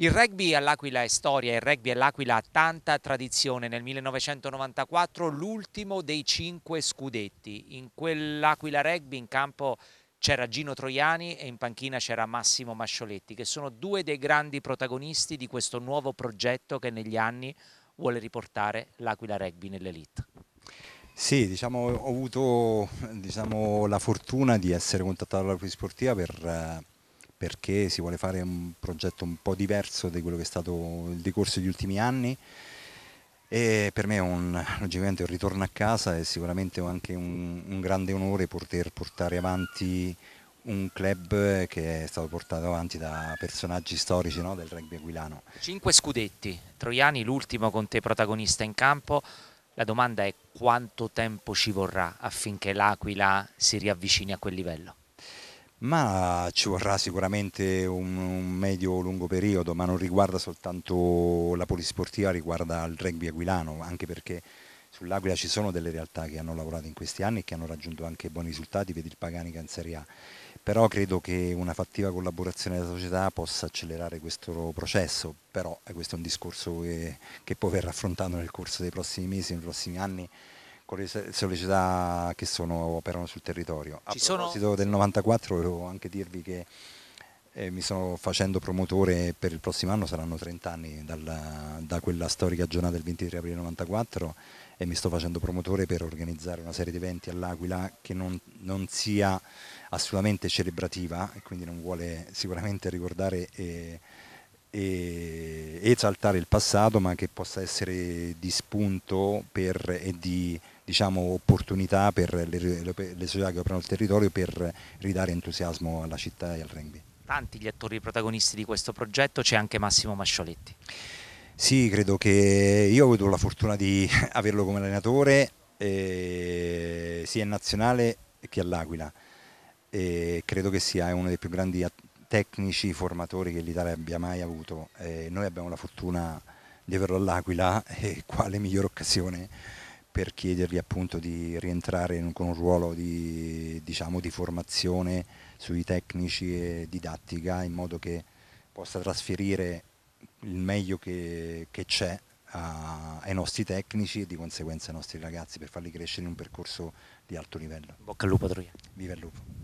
Il rugby all'Aquila è storia, il rugby all'Aquila ha tanta tradizione. Nel 1994 l'ultimo dei cinque scudetti. In quell'Aquila rugby in campo c'era Gino Troiani e in panchina c'era Massimo Mascioletti, che sono due dei grandi protagonisti di questo nuovo progetto che negli anni vuole riportare l'Aquila rugby nell'elite. Sì, diciamo, ho avuto diciamo, la fortuna di essere contattato dalla Sportiva per eh, perché si vuole fare un progetto un po' diverso di quello che è stato il decorso degli ultimi anni e per me è un, logicamente un ritorno a casa e sicuramente anche un, un grande onore poter portare avanti un club che è stato portato avanti da personaggi storici no, del rugby aquilano. Cinque scudetti, Troiani l'ultimo con te protagonista in campo, la domanda è quanto tempo ci vorrà affinché l'Aquila si riavvicini a quel livello? ma ci vorrà sicuramente un, un medio-lungo periodo, ma non riguarda soltanto la polisportiva, riguarda il rugby aquilano, anche perché sull'Aquila ci sono delle realtà che hanno lavorato in questi anni e che hanno raggiunto anche buoni risultati, vedi il Paganica in Serie A, però credo che una fattiva collaborazione della società possa accelerare questo processo, però eh, questo è un discorso che, che poi verrà affrontato nel corso dei prossimi mesi, nei prossimi anni con le società che sono, operano sul territorio. A Ci proposito sono... del 94 volevo anche dirvi che eh, mi sto facendo promotore per il prossimo anno, saranno 30 anni dal, da quella storica giornata del 23 aprile 94 e mi sto facendo promotore per organizzare una serie di eventi all'Aquila che non, non sia assolutamente celebrativa e quindi non vuole sicuramente ricordare e, e, esaltare il passato ma che possa essere di spunto per, e di diciamo, opportunità per le, le, le società che operano il territorio per ridare entusiasmo alla città e al rugby. Tanti gli attori protagonisti di questo progetto, c'è anche Massimo Mascioletti. Sì, credo che io ho avuto la fortuna di averlo come allenatore eh, sia in nazionale che all'Aquila e credo che sia uno dei più grandi tecnici formatori che l'Italia abbia mai avuto. Eh, noi abbiamo la fortuna di averlo all'Aquila e quale migliore occasione per chiedergli appunto di rientrare in un, con un ruolo di, diciamo, di formazione sui tecnici e didattica in modo che possa trasferire il meglio che, c'è ai nostri tecnici e di conseguenza ai nostri ragazzi per farli crescere in un percorso di alto livello. Bocca al lupo Troia. Viva il lupo.